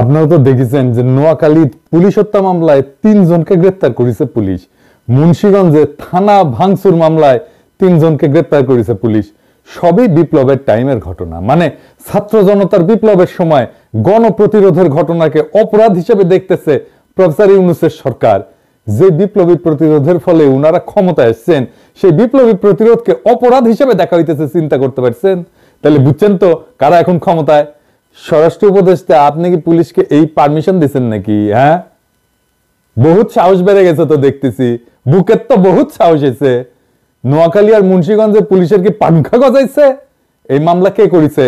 আপনারা তো দেখেছেন যে নোয়াখালীর পুলিশ হত্যা মামলায় তিনজনকে গ্রেপ্তার করেছে পুলিশ মুন্সীগঞ্জে থানা ভাঙচুর মামলায় তিনজনকে গ্রেপ্তার করেছে পুলিশ সবই বিপ্লবের টাইমের ঘটনা মানে ছাত্র জনতার বিপ্লবের সময় গণপ্রতিরোধের ঘটনাকে অপরাধ হিসেবে দেখতেছে প্রফেসর ইউনুসের সরকার যে বিপ্লবী প্রতিরোধের ফলে উনারা ক্ষমতায় এসছেন সেই বিপ্লবী প্রতিরোধকে অপরাধ হিসেবে দেখা হইতেছে চিন্তা করতে পারছেন তাহলে বুঝছেন তো কারা এখন ক্ষমতায় স্বরাষ্ট্র উপদেষ্টা আপনি কি পুলিশকে এই পারমিশন দিচ্ছেন নাকি হ্যাঁ বহুত সাহস বেড়ে গেছে তো দেখতেছি বুকের তো বহুত সাহস এসে নোয়াখালী আর মুন্সীগঞ্জে পুলিশের কি পাংখা গজাইছে এই মামলা কে করেছে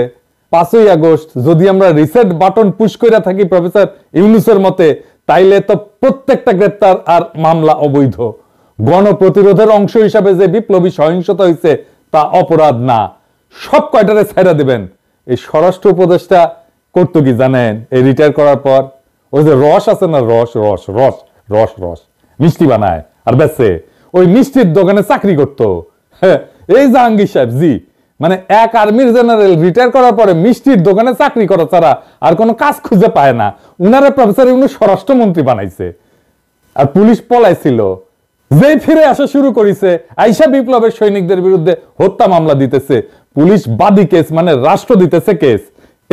পাঁচই আগস্ট যদি আমরা রিসেট বাটন পুশ করে থাকি প্রফেসর ইউনুসের মতে তাইলে তো প্রত্যেকটা গ্রেপ্তার আর মামলা অবৈধ গণপ্রতিরোধের অংশ হিসাবে যে বিপ্লবী সহিংসতা হয়েছে তা অপরাধ না সব কয়টারে ছাইরা দিবেন এই স্বরাষ্ট্র উপদেষ্টা করতো কি জানেন এই রিটায়ার করার পর ওই যে রস আছে না রস রস রস রস রস মিষ্টি বানায় আর বেসে ওই মিষ্টির দোকানে চাকরি করত হ্যাঁ, এই জাহাঙ্গীর সাহেব জি মানে এক আর্মির জেনারেল রিটায়ার করার পরে মিষ্টির দোকানে চাকরি করা ছাড়া আর কোনো কাজ খুঁজে পায় না উনারা প্রফেসর উনি স্বরাষ্ট্রমন্ত্রী বানাইছে আর পুলিশ পলাইছিল যে ফিরে আসা শুরু করেছে আইসা বিপ্লবের সৈনিকদের বিরুদ্ধে হত্যা মামলা দিতেছে পুলিশ বাদী কেস মানে রাষ্ট্র দিতেছে কেস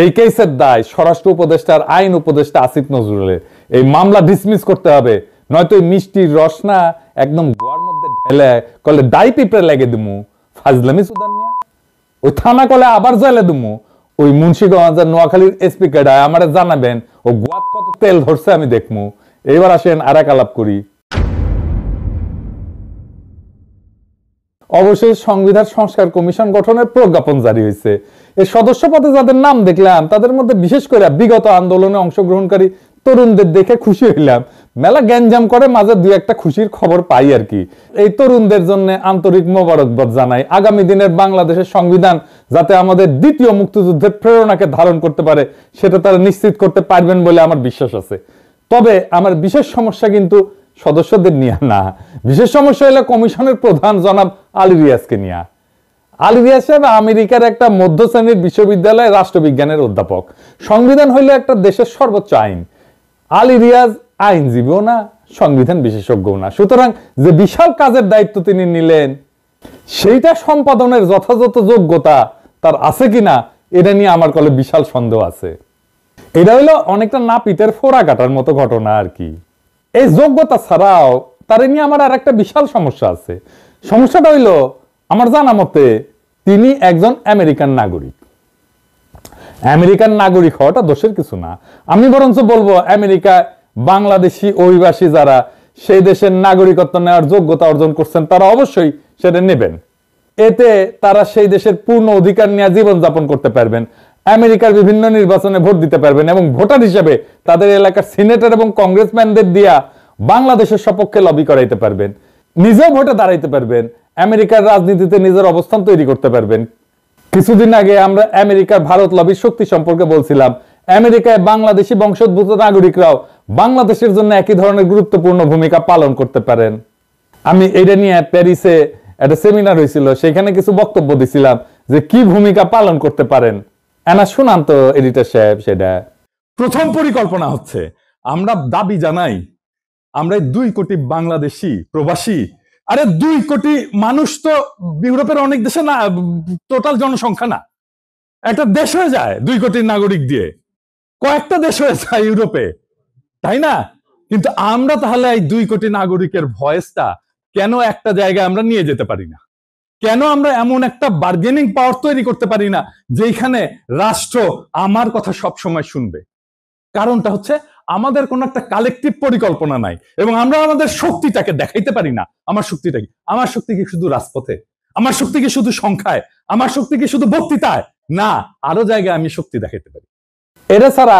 এই কেসের দায় স্বরাষ্ট্র উপদেষ্টার আইন উপদেষ্টা আসিফ নজরুলের এই মামলা ডিসমিস করতে হবে নয়তো এই মিষ্টির রসনা একদম গোয়ার মধ্যে ঢেলে কলে দায় পিঁপড়ে লেগে দিমু ফাজলামি সুদান ওই থানা কলে আবার জেলে দিমু ওই মুন্সিগঞ্জ আর নোয়াখালীর এসপি কেডায় আমারে জানাবেন ও গোয়াত কত তেল ধরছে আমি দেখমু এবার আসেন আরেক আলাপ করি অবশেষ সংবিধান সংস্কার কমিশন গঠনের প্রজ্ঞাপন জারি হয়েছে এর সদস্য পদে যাদের নাম দেখলাম তাদের মধ্যে বিশেষ করে বিগত আন্দোলনে অংশগ্রহণকারী তরুণদের দেখে খুশি হইলাম মেলা গ্যাঞ্জাম করে মাঝে দুই একটা খুশির খবর পাই আর কি এই তরুণদের জন্য আন্তরিক মোবারকবাদ জানাই আগামী দিনের বাংলাদেশের সংবিধান যাতে আমাদের দ্বিতীয় মুক্তিযুদ্ধের প্রেরণাকে ধারণ করতে পারে সেটা তারা নিশ্চিত করতে পারবেন বলে আমার বিশ্বাস আছে তবে আমার বিশেষ সমস্যা কিন্তু সদস্যদের নিয়ে না বিশেষ সমস্যা হলে কমিশনের প্রধান জনাব আলিরিয়াসকে নিয়ে আলিরিয়াস সাহেব আমেরিকার একটা মধ্য শ্রেণীর বিশ্ববিদ্যালয়ে রাষ্ট্রবিজ্ঞানের অধ্যাপক সংবিধান হইল একটা দেশের সর্বোচ্চ আইন আলিরিয়াজ আইনজীবীও না সংবিধান বিশেষজ্ঞও না সুতরাং যে বিশাল কাজের দায়িত্ব তিনি নিলেন সেইটা সম্পাদনের যথাযথ যোগ্যতা তার আছে কিনা এটা নিয়ে আমার কলে বিশাল সন্দেহ আছে এটা হলো অনেকটা নাপিতের ফোড়া কাটার মতো ঘটনা আর কি এই যোগ্যতা ছাড়াও তার নিয়ে আমার আর একটা বিশাল সমস্যা আছে সমস্যাটা হইল আমার জানা মতে তিনি একজন আমেরিকান নাগরিক আমেরিকান নাগরিক হওয়াটা দোষের কিছু না আমি বরঞ্চ বলবো আমেরিকা বাংলাদেশি অভিবাসী যারা সেই দেশের নাগরিকত্ব নেওয়ার যোগ্যতা অর্জন করছেন তারা অবশ্যই সেটা নেবেন এতে তারা সেই দেশের পূর্ণ অধিকার নিয়ে জীবনযাপন করতে পারবেন আমেরিকার বিভিন্ন নির্বাচনে ভোট দিতে পারবেন এবং ভোটার হিসেবে তাদের এলাকার সিনেটর এবং কংগ্রেসম্যানদের দিয়া বাংলাদেশের সপক্ষে লবি করাইতে পারবেন নিজেও ভোটে দাঁড়াইতে পারবেন আমেরিকার রাজনীতিতে নিজের অবস্থান তৈরি করতে পারবেন কিছুদিন আগে আমরা আমেরিকার ভারত লবির শক্তি সম্পর্কে বলছিলাম আমেরিকায় বাংলাদেশি বংশোদ্ভূত নাগরিকরাও বাংলাদেশের জন্য একই ধরনের গুরুত্বপূর্ণ ভূমিকা পালন করতে পারেন আমি এটা নিয়ে প্যারিসে একটা সেমিনার হয়েছিল সেখানে কিছু বক্তব্য দিছিলাম যে কি ভূমিকা পালন করতে পারেন এনা শুনান তো এডিটার সাহেব সেটা প্রথম পরিকল্পনা হচ্ছে আমরা দাবি জানাই আমরা দুই কোটি বাংলাদেশি প্রবাসী আরে দুই কোটি মানুষ তো ইউরোপের অনেক দেশে না টোটাল জনসংখ্যা না একটা দেশ হয়ে যায় দুই কোটি নাগরিক দিয়ে কয়েকটা দেশ হয়ে যায় ইউরোপে তাই না কিন্তু আমরা তাহলে এই দুই কোটি নাগরিকের ভয়েসটা কেন একটা জায়গায় আমরা নিয়ে যেতে পারি না কেন আমরা এমন একটা বার্গেনিং পাওয়ার তৈরি করতে পারি না যেখানে রাষ্ট্র আমার কথা সব সময় শুনবে কারণটা হচ্ছে আমাদের কোনো একটা কালেকটিভ পরিকল্পনা নাই এবং আমরা আমাদের শক্তিটাকে দেখাইতে পারি না আমার শক্তিটা কি আমার শক্তি কি শুধু রাজপথে আমার শক্তি কি শুধু সংখ্যায় আমার শক্তি কি শুধু বক্তৃতায় না আরো জায়গায় আমি শক্তি দেখাইতে পারি এটা ছাড়া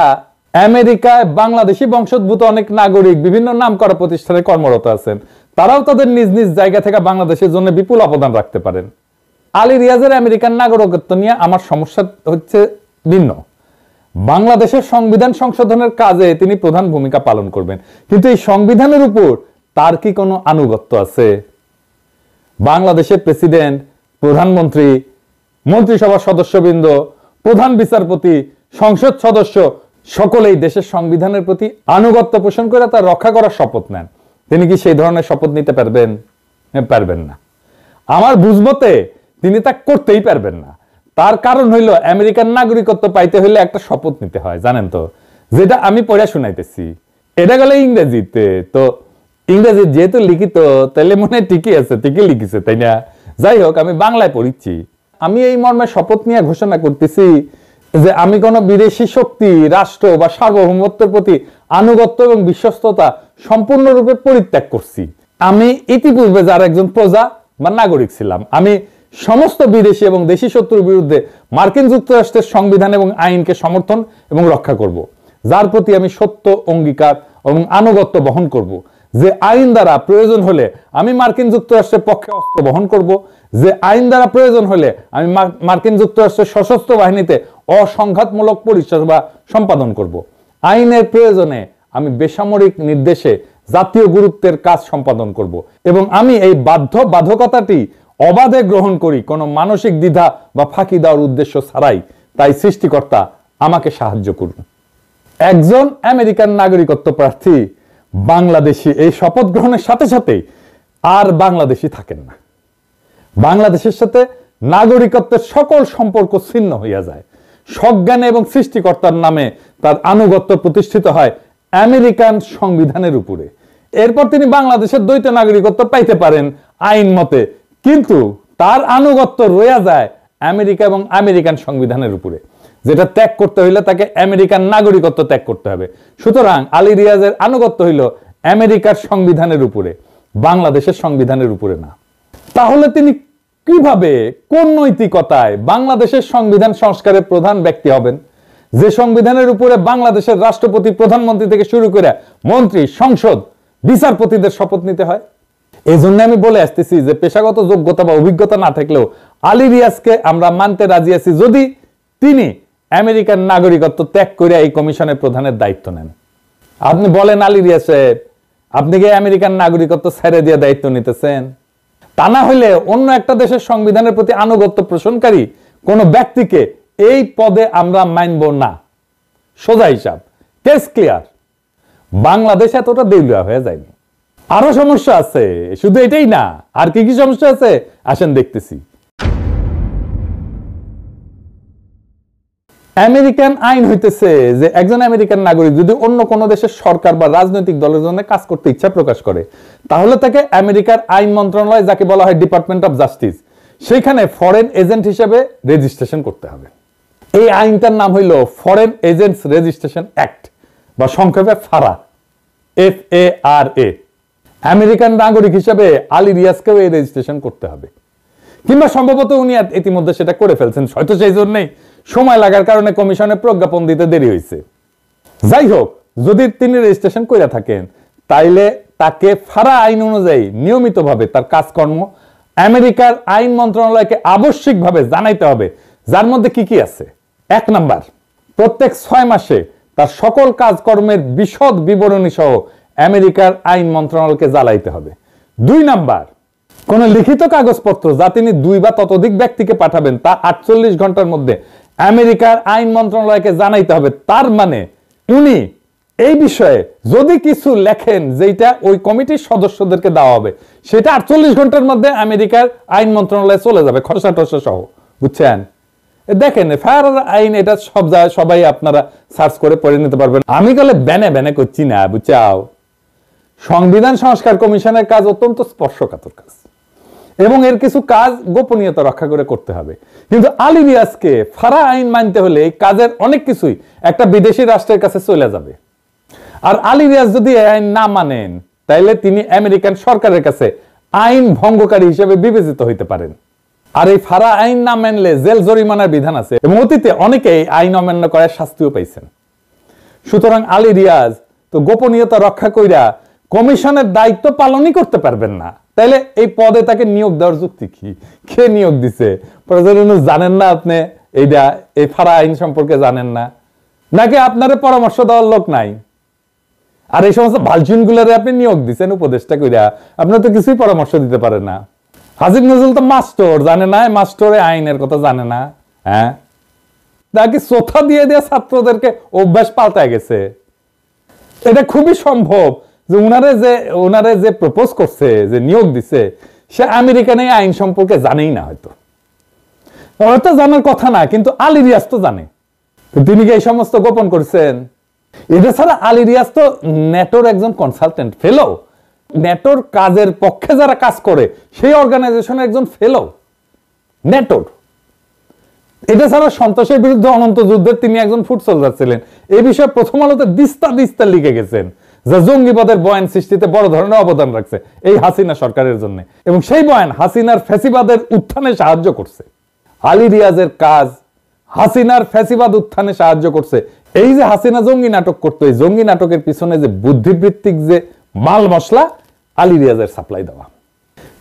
আমেরিকায় বাংলাদেশি বংশোদ্ভূত অনেক নাগরিক বিভিন্ন নাম করা প্রতিষ্ঠানে কর্মরত আছেন তারাও তাদের নিজ নিজ জায়গা থেকে বাংলাদেশের জন্য বিপুল অবদান রাখতে পারেন আলী রিয়াজের আমেরিকান নাগরিকত্ব নিয়ে আমার সমস্যা হচ্ছে ভিন্ন বাংলাদেশের সংবিধান সংশোধনের কাজে তিনি প্রধান ভূমিকা পালন করবেন কিন্তু এই সংবিধানের উপর তার কি কোনো আনুগত্য আছে বাংলাদেশের প্রেসিডেন্ট প্রধানমন্ত্রী মন্ত্রিসভার সদস্যবৃন্দ প্রধান বিচারপতি সংসদ সদস্য সকলেই দেশের সংবিধানের প্রতি আনুগত্য পোষণ করে তা রক্ষা করার শপথ নেন তিনি কি সেই ধরনের শপথ নিতে পারবেন পারবেন না আমার বুঝমতে তিনি তা করতেই পারবেন না তার কারণ হইল আমেরিকার নাগরিকত্ব পাইতে হইলে একটা শপথ নিতে হয় জানেন তো যেটা আমি পড়া শোনাইতেছি এটা গেলে ইংরেজিতে তো ইংরেজি যেহেতু লিখিত তাহলে মনে ঠিকই আছে ঠিকই লিখিছে তাই না যাই হোক আমি বাংলায় পড়িচ্ছি আমি এই মর্মে শপথ নিয়ে ঘোষণা করতেছি যে আমি কোনো বিদেশি শক্তি রাষ্ট্র বা সার্বভৌমত্বের প্রতি আনুগত্য এবং বিশ্বস্ততা সম্পূর্ণরূপে পরিত্যাগ করছি আমি ইতিপূর্বে যার একজন প্রজা বা নাগরিক ছিলাম আমি সমস্ত বিদেশি এবং দেশি শত্রুর বিরুদ্ধে মার্কিন যুক্তরাষ্ট্রের সংবিধান এবং আইনকে সমর্থন এবং রক্ষা করব যার প্রতি আমি সত্য অঙ্গীকার এবং আনুগত্য বহন করব যে আইন দ্বারা প্রয়োজন হলে আমি মার্কিন যুক্তরাষ্ট্রের পক্ষে অস্ত্র বহন করব যে আইন দ্বারা প্রয়োজন হলে আমি মার্কিন যুক্তরাষ্ট্রের সশস্ত্র বাহিনীতে অসংঘাতমূলক পরিষেবা সম্পাদন করব আইনের প্রয়োজনে আমি বেসামরিক নির্দেশে জাতীয় গুরুত্বের কাজ সম্পাদন করব এবং আমি এই বাধ্য বাধকতাটি অবাধে গ্রহণ করি কোনো মানসিক দ্বিধা বা ফাঁকি দেওয়ার উদ্দেশ্য ছাড়াই তাই সৃষ্টিকর্তা আমাকে সাহায্য করুন একজন আমেরিকান নাগরিকত্ব প্রার্থী বাংলাদেশি এই শপথ গ্রহণের সাথে সাথে আর বাংলাদেশি থাকেন না বাংলাদেশের সাথে নাগরিকত্বের সকল সম্পর্ক ছিন্ন হইয়া যায় সজ্ঞানে এবং সৃষ্টিকর্তার নামে তার আনুগত্য প্রতিষ্ঠিত হয় আমেরিকান সংবিধানের উপরে এরপর তিনি বাংলাদেশের দ্বৈত নাগরিকত্ব পাইতে পারেন আইন মতে কিন্তু তার আনুগত্য রয়ে যায় আমেরিকা এবং আমেরিকান সংবিধানের উপরে যেটা ত্যাগ করতে হইলে তাকে আমেরিকান নাগরিকত্ব ত্যাগ করতে হবে সুতরাং আলী রিয়াজের আনুগত্য হইল আমেরিকার সংবিধানের উপরে বাংলাদেশের সংবিধানের উপরে না তাহলে তিনি কিভাবে কোন নৈতিকতায় বাংলাদেশের সংবিধান সংস্কারের প্রধান ব্যক্তি হবেন যে সংবিধানের উপরে বাংলাদেশের রাষ্ট্রপতি প্রধানমন্ত্রী থেকে শুরু করে মন্ত্রী সংসদ বিচারপতিদের শপথ নিতে হয় এই জন্য আমি বলে আসতেছি যে পেশাগত যোগ্যতা বা অভিজ্ঞতা না থাকলেও আলী রিয়াজকে আমরা মানতে রাজি আছি যদি তিনি আমেরিকার নাগরিকত্ব ত্যাগ করে এই কমিশনের প্রধানের দায়িত্ব নেন আপনি বলেন আলী রিয়াজ সাহেব আপনি কি আমেরিকার নাগরিকত্ব ছেড়ে দিয়ে দায়িত্ব নিতেছেন তা না হলে অন্য একটা দেশের সংবিধানের প্রতি আনুগত্য পোষণকারী কোনো ব্যক্তিকে এই পদে আমরা মানব না সোজা হিসাব কেস ক্লিয়ার বাংলাদেশ এতটা দেউলিয়া হয়ে যায়নি আরো সমস্যা আছে শুধু এটাই না আর কি কি সমস্যা আছে আসেন দেখতেছি আমেরিকান আইন হইতেছে যে একজন আমেরিকান নাগরিক যদি অন্য কোন দেশের সরকার বা রাজনৈতিক দলের জন্য কাজ করতে ইচ্ছা প্রকাশ করে তাহলে তাকে আমেরিকার আইন মন্ত্রণালয় যাকে বলা হয় ডিপার্টমেন্ট অফ জাস্টিস সেখানে ফরেন এজেন্ট হিসেবে রেজিস্ট্রেশন করতে হবে এই আইনটার নাম হইল ফরেন এজেন্টস রেজিস্ট্রেশন অ্যাক্ট বা সংক্ষেপে ফারা এফ এ আর এ আমেরিকান নাগরিক হিসাবে আলী রিয়াজকেও এই রেজিস্ট্রেশন করতে হবে কিংবা সম্ভবত উনি ইতিমধ্যে সেটা করে ফেলছেন হয়তো সেই জন্যেই সময় লাগার কারণে কমিশনে প্রজ্ঞাপন দিতে দেরি হয়েছে যাই হোক যদি তিনি রেজিস্ট্রেশন করে থাকেন তাইলে তাকে ফারা আইন অনুযায়ী নিয়মিতভাবে তার কাজকর্ম আমেরিকার আইন মন্ত্রণালয়কে আবশ্যিকভাবে জানাইতে হবে যার মধ্যে কি কি আছে এক নাম্বার প্রত্যেক ছয় মাসে তার সকল কাজকর্মের বিশদ বিবরণী সহ আমেরিকার আইন মন্ত্রণালয়কে জ্বালাইতে হবে দুই নাম্বার কোন লিখিত কাগজপত্র যা তিনি দুই বা ততোধিক ব্যক্তিকে পাঠাবেন তা আটচল্লিশ ঘন্টার মধ্যে আমেরিকার আইন মন্ত্রণালয়কে জানাইতে হবে তার মানে উনি এই বিষয়ে যদি কিছু লেখেন যেটা ওই কমিটির সদস্যদেরকে দেওয়া হবে সেটা আটচল্লিশ ঘন্টার মধ্যে আমেরিকার আইন মন্ত্রণালয়ে চলে যাবে খসা টসা সহ বুঝছেন দেখেন ফায়ার আইন এটা সব সবাই আপনারা সার্চ করে পড়ে নিতে পারবেন আমি গেলে ব্যানে ব্যানে করছি না বুঝাও সংবিধান সংস্কার কমিশনের কাজ অত্যন্ত স্পর্শকাতর কাজ এবং এর কিছু কাজ গোপনীয়তা রক্ষা করে করতে হবে কিন্তু আলী রিয়াজকে ফারা আইন মানতে হলে এই কাজের অনেক কিছুই একটা বিদেশি রাষ্ট্রের কাছে চলে যাবে আর আলী রিয়াজ যদি এই আইন না মানেন তাইলে তিনি আমেরিকান সরকারের কাছে আইন ভঙ্গকারী হিসেবে বিবেচিত হইতে পারেন আর এই ফারা আইন না মানলে জেল জরিমানার বিধান আছে এবং অতীতে অনেকে এই আইন অমান্য করার শাস্তিও পাইছেন সুতরাং আলী রিয়াজ তো গোপনীয়তা রক্ষা কইরা কমিশনের দায়িত্ব পালনই করতে পারবেন না তাইলে এই পদে তাকে নিয়োগ দেওয়ার যুক্তি কি কে নিয়োগ দিছে প্রজনন জানেন না আপনি এইটা এই ফারা আইন সম্পর্কে জানেন না নাকি আপনারে পরামর্শ দেওয়ার লোক নাই আর এই সমস্ত ভালচুনগুলোরে আপনি নিয়োগ দিচ্ছেন উপদেশটা কইরা আপনার তো কিছুই পরামর্শ দিতে পারে না হাজির নজরুল তো মাস্টর জানে না মাস্টরে আইনের কথা জানে না হ্যাঁ তাকে শ্রদ্ধা দিয়ে দিয়ে ছাত্রদেরকে অভ্যাস পাল্টায় গেছে এটা খুবই সম্ভব যে উনারে যে উনারে যে প্রপোজ করছে যে নিয়োগ দিছে সে আমেরিকান এই আইন সম্পর্কে জানেই না হয়তো হয়তো জানার কথা না কিন্তু আলী রিয়াজ তো জানে তিনি কি এই সমস্ত গোপন করছেন এটা ছাড়া আলী রিয়াজ তো নেটোর একজন কনসালটেন্ট ফেলো নেটোর কাজের পক্ষে যারা কাজ করে সেই অর্গানাইজেশনের একজন ফেলো নেটোর এটা ছাড়া সন্ত্রাসের বিরুদ্ধে অনন্ত যুদ্ধের তিনি একজন ফুট সোলজার ছিলেন এই বিষয়ে প্রথম আলোতে দিস্তা দিস্তা লিখে গেছেন যা জঙ্গিবাদের বয়ান সৃষ্টিতে বড় ধরনের অবদান রাখছে এই হাসিনা সরকারের জন্য এবং সেই বয়ান হাসিনার ফ্যাসিবাদের উত্থানে সাহায্য করছে আলী রিয়াজের কাজ হাসিনার ফ্যাসিবাদ উত্থানে সাহায্য করছে এই যে হাসিনা জঙ্গি নাটক করতো এই জঙ্গি নাটকের পিছনে যে বুদ্ধিবৃত্তিক যে মাল মশলা আলী রিয়াজের সাপ্লাই দেওয়া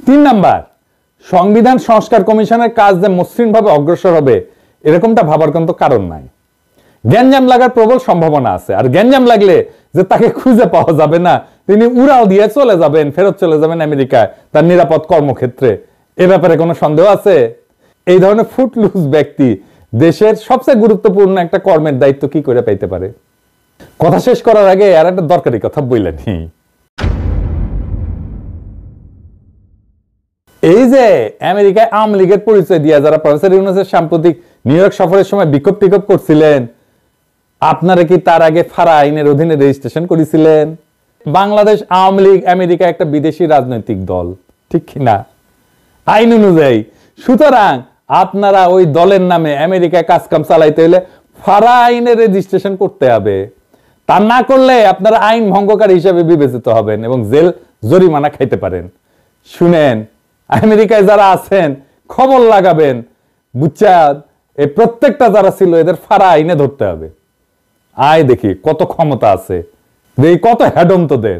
তিন নাম্বার সংবিধান সংস্কার কমিশনের কাজ যে মসৃণভাবে অগ্রসর হবে এরকমটা ভাবার কিন্তু কারণ নাই গ্যাঞ্জাম লাগার প্রবল সম্ভাবনা আছে আর গ্যাঞ্জাম লাগলে যে তাকে খুঁজে পাওয়া যাবে না তিনি উড়াল দিয়ে চলে যাবেন ফেরত চলে যাবেন আমেরিকায় তার নিরাপদ কর্মক্ষেত্রে এ ব্যাপারে কোনো সন্দেহ আছে এই ধরনের ফুটলুজ ব্যক্তি দেশের সবচেয়ে গুরুত্বপূর্ণ একটা কর্মের দায়িত্ব কি করে পাইতে পারে কথা শেষ করার আগে আর একটা দরকারি কথা বললেনি এই যে আমেরিকায় আওয়ামী লীগের পরিচয় দিয়ে যারা প্রফেসর ইউনুসের সাম্প্রতিক নিউ ইয়র্ক সফরের সময় বিক্ষোভ টিক্ষোভ করছিলেন আপনারা কি তার আগে ফারা আইনের অধীনে রেজিস্ট্রেশন করেছিলেন বাংলাদেশ আওয়ামী লীগ আমেরিকা একটা বিদেশি রাজনৈতিক দল ঠিক কিনা আইন অনুযায়ী সুতরাং আপনারা ওই দলের নামে আমেরিকায় কাজকাম চালাইতে হলে ফারা আইনে রেজিস্ট্রেশন করতে হবে তা না করলে আপনারা আইন ভঙ্গকারী হিসেবে বিবেচিত হবেন এবং জেল জরিমানা খাইতে পারেন শুনেন আমেরিকায় যারা আছেন খবর লাগাবেন বুচ্চা এই প্রত্যেকটা যারা ছিল এদের ফারা আইনে ধরতে হবে আয় দেখি কত ক্ষমতা আছে দেখি কত হ্যাডম তোদের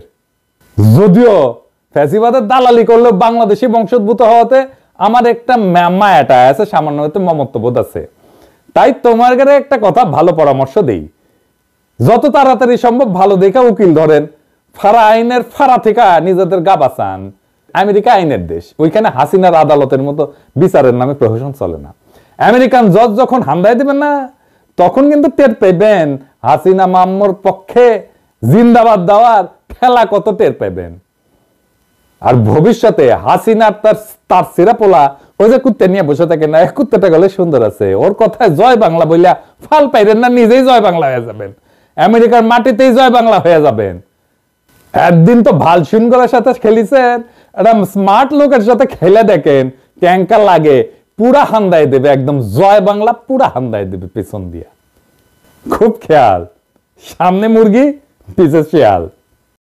যদিও ফ্যাসিবাদের দালালি করলে বাংলাদেশি বংশোদ্ভূত হওয়াতে আমার একটা ম্যামা এটা আছে সামান্য হয়তো মমত্ববোধ আছে তাই তোমার কাছে একটা কথা ভালো পরামর্শ দেই যত তাড়াতাড়ি সম্ভব ভালো দেখে উকিল ধরেন ফারা আইনের ফারা থেকে নিজেদের গা বাঁচান আমেরিকা আইনের দেশ ওইখানে হাসিনার আদালতের মতো বিচারের নামে প্রহসন চলে না আমেরিকান জজ যখন হামদায় দেবেন না তখন কিন্তু টের পেবেন হাসিনা মাম্মর পক্ষে জিন্দাবাদ দেওয়ার খেলা কত টের পাবেন আর ভবিষ্যতে হাসিনার তার তার সিরাপোলা ওই যে কুত্তে নিয়ে বসে থাকে না এক কুত্তেটা গেলে সুন্দর আছে ওর কথায় জয় বাংলা বইলা ফাল পাইবেন না নিজেই জয় বাংলা হয়ে যাবেন আমেরিকার মাটিতেই জয় বাংলা হয়ে যাবেন একদিন তো ভালসুন করার সাথে খেলিছেন একটা স্মার্ট লোকের সাথে খেলে দেখেন ক্যাঙ্কার লাগে পুরা হান্দায় দেবে একদম জয় বাংলা পুরা হান্দায় দেবে পেছন দিয়া खूब ख्याल सामने मुरगी पीछे श्याल